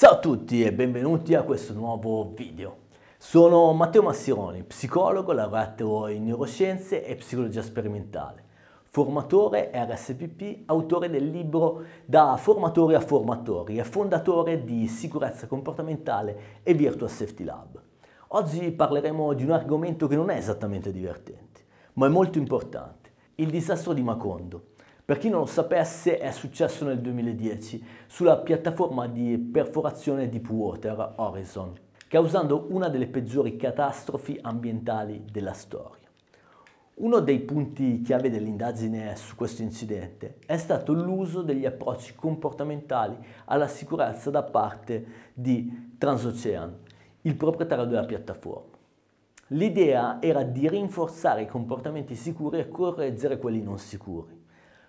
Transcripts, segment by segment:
Ciao a tutti e benvenuti a questo nuovo video. Sono Matteo Massironi, psicologo laureato in neuroscienze e psicologia sperimentale, formatore RSPP, autore del libro Da formatori a formatori e fondatore di Sicurezza comportamentale e Virtual Safety Lab. Oggi parleremo di un argomento che non è esattamente divertente, ma è molto importante, il disastro di Macondo per chi non lo sapesse è successo nel 2010 sulla piattaforma di perforazione Deepwater Horizon, causando una delle peggiori catastrofi ambientali della storia. Uno dei punti chiave dell'indagine su questo incidente è stato l'uso degli approcci comportamentali alla sicurezza da parte di Transocean, il proprietario della piattaforma. L'idea era di rinforzare i comportamenti sicuri e correggere quelli non sicuri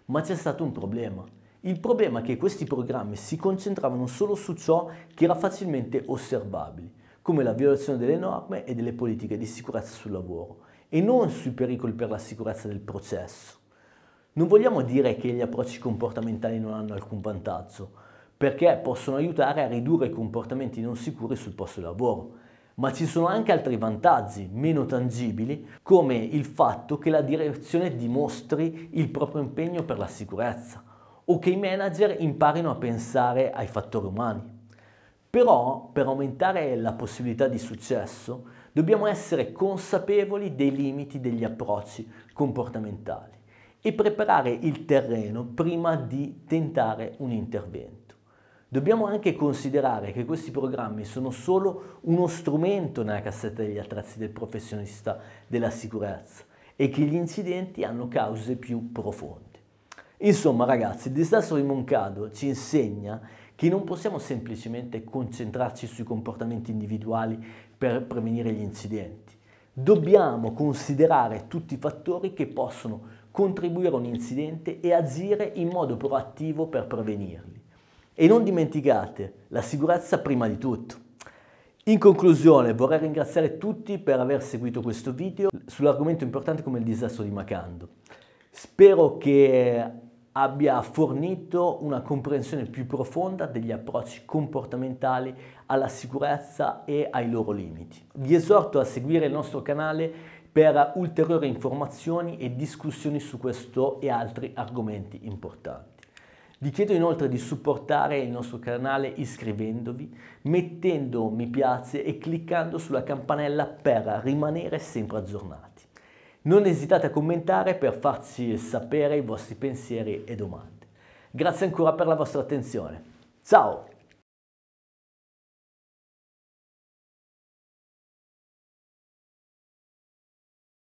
ma c'è stato un problema. Il problema è che questi programmi si concentravano solo su ciò che era facilmente osservabile, come la violazione delle norme e delle politiche di sicurezza sul lavoro, e non sui pericoli per la sicurezza del processo. Non vogliamo dire che gli approcci comportamentali non hanno alcun vantaggio, perché possono aiutare a ridurre i comportamenti non sicuri sul posto di lavoro, ma ci sono anche altri vantaggi meno tangibili come il fatto che la direzione dimostri il proprio impegno per la sicurezza o che i manager imparino a pensare ai fattori umani. Però per aumentare la possibilità di successo dobbiamo essere consapevoli dei limiti degli approcci comportamentali e preparare il terreno prima di tentare un intervento. Dobbiamo anche considerare che questi programmi sono solo uno strumento nella cassetta degli attrezzi del professionista della sicurezza e che gli incidenti hanno cause più profonde. Insomma ragazzi, il disastro di Moncado ci insegna che non possiamo semplicemente concentrarci sui comportamenti individuali per prevenire gli incidenti. Dobbiamo considerare tutti i fattori che possono contribuire a un incidente e agire in modo proattivo per prevenirli. E non dimenticate, la sicurezza prima di tutto. In conclusione vorrei ringraziare tutti per aver seguito questo video sull'argomento importante come il disastro di Macando. Spero che abbia fornito una comprensione più profonda degli approcci comportamentali alla sicurezza e ai loro limiti. Vi esorto a seguire il nostro canale per ulteriori informazioni e discussioni su questo e altri argomenti importanti. Vi chiedo inoltre di supportare il nostro canale iscrivendovi, mettendo mi piace e cliccando sulla campanella per rimanere sempre aggiornati. Non esitate a commentare per farci sapere i vostri pensieri e domande. Grazie ancora per la vostra attenzione. Ciao!